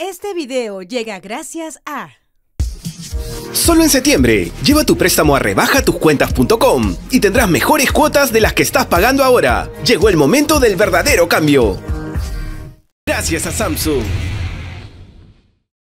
Este video llega gracias a... Solo en septiembre, lleva tu préstamo a rebajatuscuentas.com y tendrás mejores cuotas de las que estás pagando ahora. Llegó el momento del verdadero cambio. Gracias a Samsung.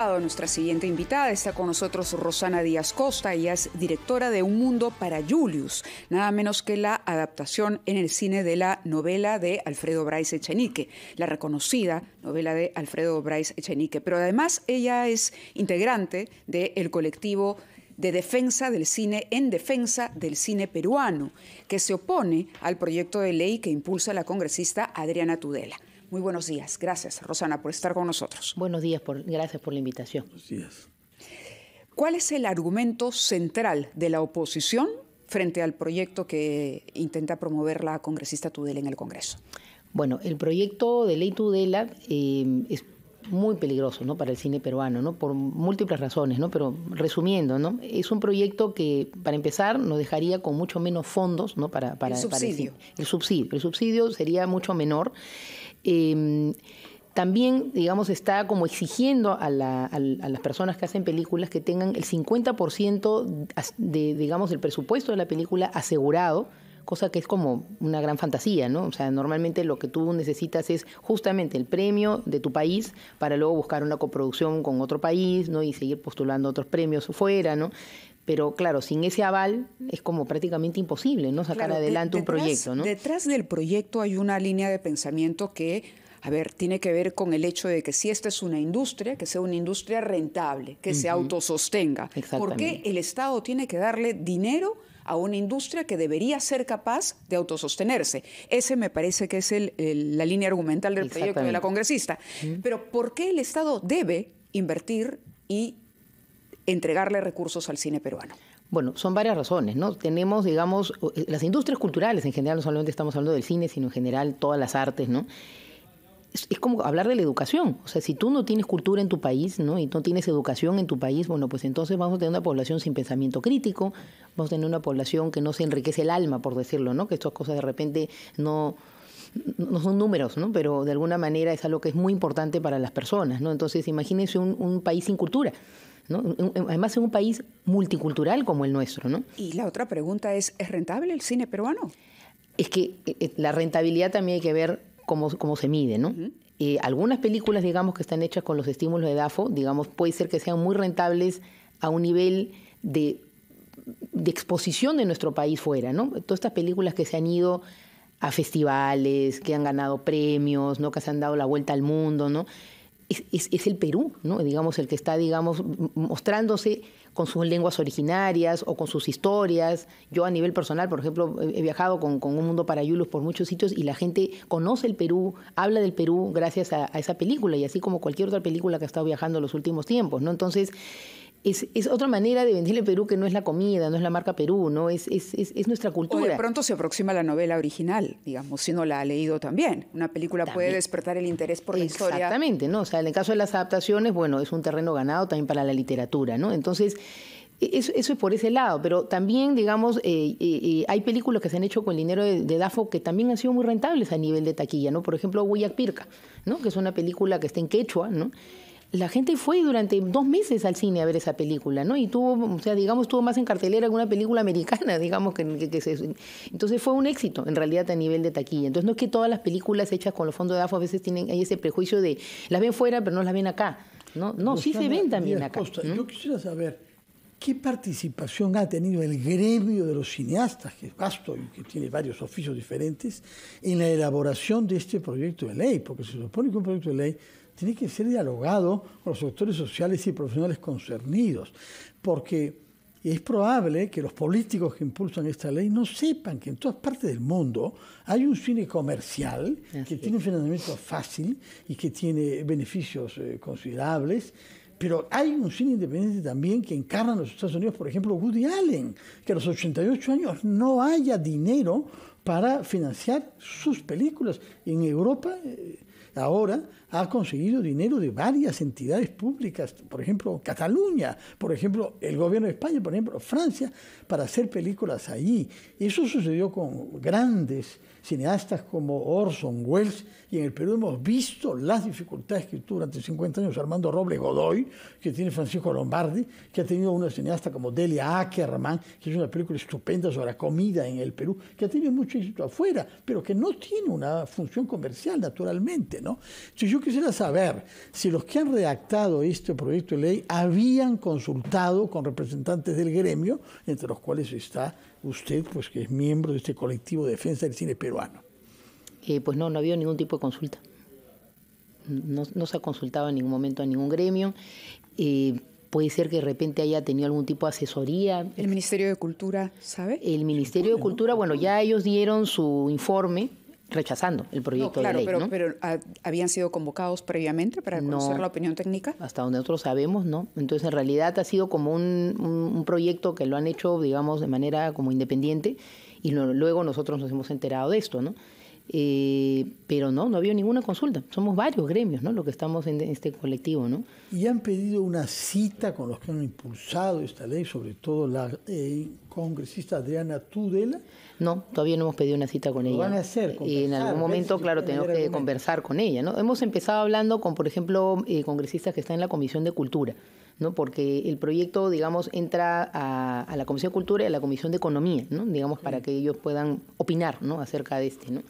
Nuestra siguiente invitada está con nosotros Rosana Díaz Costa, ella es directora de Un Mundo para Julius, nada menos que la adaptación en el cine de la novela de Alfredo Bryce Echenique, la reconocida novela de Alfredo Bryce Echenique. Pero además ella es integrante del colectivo de defensa del cine en defensa del cine peruano, que se opone al proyecto de ley que impulsa la congresista Adriana Tudela. Muy buenos días. Gracias, Rosana, por estar con nosotros. Buenos días, gracias por la invitación. Buenos días. ¿Cuál es el argumento central de la oposición frente al proyecto que intenta promover la congresista Tudela en el Congreso? Bueno, el proyecto de ley Tudela eh, es muy peligroso ¿no? para el cine peruano, ¿no? por múltiples razones, ¿no? pero resumiendo, ¿no? es un proyecto que para empezar nos dejaría con mucho menos fondos para, el, subsidio. el, subsidio. El subsidio sería mucho menor. Em, también, digamos, está como exigiendo a, las personas que hacen películas que tengan el 50% de, digamos, del presupuesto de la película asegurado cosa que es como una gran fantasía, ¿no? O sea, normalmente lo que tú necesitas es justamente el premio de tu país para luego buscar una coproducción con otro país, ¿no? Y seguir postulando otros premios fuera, ¿no? Pero claro, sin ese aval es como prácticamente imposible, ¿no? Sacar adelante un proyecto, ¿no? Detrás del proyecto hay una línea de pensamiento que, a ver, tiene que ver con el hecho de que si esta es una industria, que sea una industria rentable, que se autosostenga. ¿Por qué el Estado tiene que darle dinero? a una industria que debería ser capaz de autosostenerse. Ese me parece que es el, la línea argumental del proyecto de la congresista. Pero ¿por qué el Estado debe invertir y entregarle recursos al cine peruano? Bueno, son varias razones, ¿no? Tenemos, digamos, eh, las industrias culturales en general, no solamente estamos hablando del cine, sino en general todas las artes, ¿no? es, como hablar de la educación. O sea, si tú no tienes cultura en tu país, ¿no? Y no tienes educación en tu país, bueno, pues entonces vamos a tener una población sin pensamiento crítico, vamos a tener una población que no se enriquece el alma, por decirlo, ¿no? Que estas cosas de repente no, no son números, ¿no? Pero de alguna manera es algo que es muy importante para las personas, ¿no? Entonces, imagínense un, país sin cultura. ¿no? Además, en un país multicultural como el nuestro, ¿no? Y la otra pregunta es, ¿es rentable el cine peruano? Es que eh, eh, la rentabilidad también hay que ver como se mide, ¿no? algunas películas, digamos, que están hechas con los estímulos de DAFO, digamos, puede ser que sean muy rentables a un nivel de, de exposición de nuestro país fuera, ¿no? Todas estas películas que se han ido a festivales, que han ganado premios, ¿no? Que se han dado la vuelta al mundo, ¿no? es, es, el Perú, ¿no? digamos, el que está digamos, mostrándose con sus lenguas originarias o con sus historias. Yo a nivel personal, por ejemplo, he viajado con, Un Mundo para Yulus por muchos sitios y la gente conoce el Perú, habla del Perú gracias a, esa película y así como cualquier otra película que ha estado viajando en los últimos tiempos. ¿no? Entonces, es, es, otra manera de venderle Perú que no es la comida, no es la marca Perú, no es, es, es nuestra cultura. O de pronto se aproxima la novela original, digamos, si no la ha leído también. Una película puede despertar el interés por la historia. Exactamente, ¿no? O sea, en el caso de las adaptaciones, bueno, es un terreno ganado también para la literatura, ¿no? Entonces, e, eso, eso, es por ese lado, pero también, digamos, eh, eh, eh, hay películas que se han hecho con el dinero de, DAFO que también han sido muy rentables a nivel de taquilla, ¿no? Por ejemplo, Huillac Pirca, ¿no? Que es una película que está en quechua, ¿no? la gente fue durante dos meses al cine a ver esa película, ¿no? Y tuvo, o sea, digamos, tuvo más en cartelera que una película americana, digamos, que, se, Entonces fue un éxito, en realidad, a nivel de taquilla. Entonces no es que todas las películas hechas con los fondos de AFO a veces tienen, hay ese prejuicio de las ven fuera, pero no las ven acá. No, no sí se ven también acá. Yo quisiera saber qué participación ha tenido el gremio de los cineastas, que es vasto y que tiene varios oficios diferentes, en la elaboración de este proyecto de ley, porque se supone que un proyecto de ley tiene que ser dialogado con los sectores sociales y profesionales concernidos, porque es probable que los políticos que impulsan esta ley no sepan que en todas partes del mundo hay un cine comercial que tiene un financiamiento fácil y que tiene beneficios eh, considerables. Pero hay un cine independiente también que encarna en los Estados Unidos, por ejemplo, Woody Allen, que a los 88 años no haya dinero para financiar sus películas. En Europa eh, ahora ha conseguido dinero de varias entidades públicas, por ejemplo, Cataluña, por ejemplo, el gobierno de España, por ejemplo, Francia, para hacer películas allí. Eso sucedió con grandes cineastas como Orson Welles, y en el Perú hemos visto las dificultades que tuvo durante 50 años Armando Robles Godoy, que tiene Francisco Lombardi, que ha tenido una cineasta como Delia Ackerman, que es una película estupenda sobre la comida en el Perú, que ha tenido mucho éxito afuera, pero que no tiene una función comercial, naturalmente. ¿no? yo quisiera saber si los que han redactado este proyecto de ley habían consultado con representantes del gremio, entre los cuales está usted, pues que es miembro de este colectivo de defensa del cine peruano? Eh, pues no, no ha habido ningún tipo de consulta. No, se ha consultado en ningún momento a ningún gremio. Eh, puede ser que de repente haya tenido algún tipo de asesoría. El Ministerio de Cultura, ¿sabe? El Ministerio de Cultura, bueno, ya ellos dieron su informe rechazando el proyecto de ley. Pero, ¿no? pero ah, habían sido convocados previamente para conocer la opinión técnica. Hasta donde nosotros sabemos, ¿no? Entonces, en realidad ha sido como un, un, proyecto que lo han hecho, digamos, de manera como independiente y luego nosotros nos hemos enterado de esto, ¿no? Eh, pero no, no había ninguna consulta. Somos varios gremios, ¿no? Los que estamos en este colectivo, ¿no? Y han pedido una cita con los que han impulsado esta ley, sobre todo la eh, congresista Adriana Tudela. No, todavía no hemos pedido una cita con Lo ella. van a hacer? Y en algún momento, claro, tenemos que conversar con ella, ¿no? Hemos empezado hablando con, por ejemplo, eh, congresistas que están en la Comisión de Cultura. ¿no? porque el proyecto, digamos, entra a, la Comisión de Cultura y a la Comisión de Economía, ¿no? digamos, para que ellos puedan opinar ¿no? acerca de este. ¿no?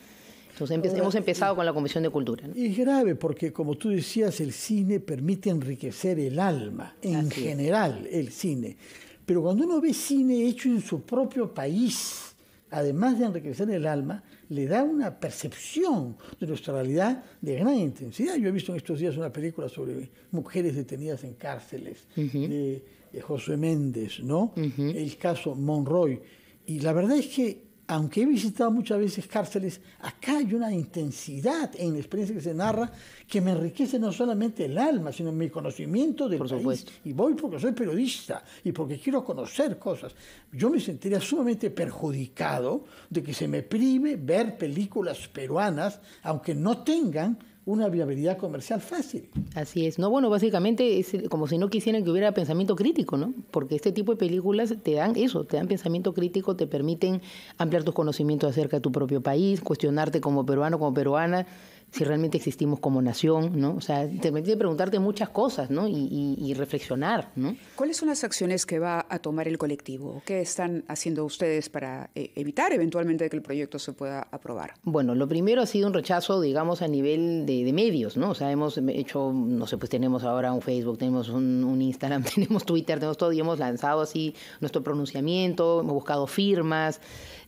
Entonces hemos empezado con la Comisión de Cultura. es grave porque, como tú decías, el cine permite enriquecer el alma, en general el cine. Pero cuando uno ve cine hecho en su propio país, además de enriquecer el alma, le da una percepción de nuestra realidad de gran intensidad. Yo he visto en estos días una película sobre mujeres detenidas en cárceles de, José Méndez, ¿no? El caso Monroy. Y la verdad es que aunque he visitado muchas veces cárceles, acá hay una intensidad en la experiencia que se narra que me enriquece no solamente el alma, sino mi conocimiento de país. Y voy porque soy periodista y porque quiero conocer cosas. Yo me sentiría sumamente perjudicado de que se me prive ver películas peruanas, aunque no tengan una viabilidad comercial fácil. Así es. No, bueno, básicamente es como si no quisieran que hubiera pensamiento crítico, ¿no? Porque este tipo de películas te dan eso, te dan pensamiento crítico, te permiten ampliar tus conocimientos acerca de tu propio país, cuestionarte como peruano, como peruana, si realmente existimos como nación, ¿no? O sea, te permite preguntarte muchas cosas, ¿no? Y, y, reflexionar, ¿no? ¿Cuáles son las acciones que va a tomar el colectivo? ¿Qué están haciendo ustedes para eh, evitar eventualmente que el proyecto se pueda aprobar? Bueno, lo primero ha sido un rechazo, digamos, a nivel de, medios, ¿no? O sea, hemos hecho, no sé, pues tenemos ahora un Facebook, tenemos un, un Instagram, tenemos Twitter, tenemos todo y hemos lanzado así nuestro pronunciamiento, hemos buscado firmas,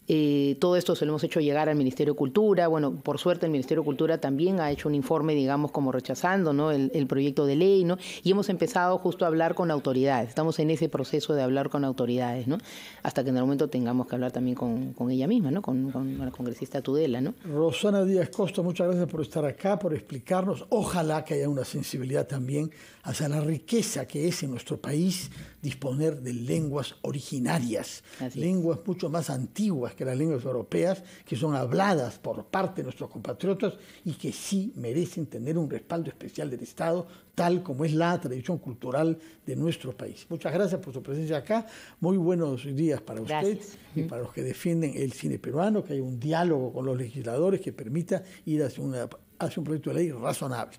eh, todo esto se lo hemos hecho llegar al Ministerio de Cultura. Bueno, por suerte el Ministerio de Cultura también ha hecho un informe, digamos, como rechazando el, proyecto de ley, ¿no? Y hemos empezado justo a hablar con autoridades. Estamos en ese proceso de hablar con autoridades, ¿no? Hasta que en el momento tengamos que hablar también con, ella misma, ¿no? Con, la congresista Tudela, Rosana Díaz Costa, muchas gracias por estar acá, por explicarnos. Ojalá que haya una sensibilidad también hacia la riqueza que es en nuestro país disponer de lenguas originarias, lenguas mucho más antiguas que las lenguas europeas, que son habladas por parte de nuestros compatriotas y que sí merecen tener un respaldo especial del Estado, tal como es la tradición cultural de nuestro país. Muchas gracias por su presencia acá. Muy buenos días para usted y para los que defienden el cine peruano, que haya un diálogo con los legisladores que permita ir hacia, una, un proyecto de ley razonable.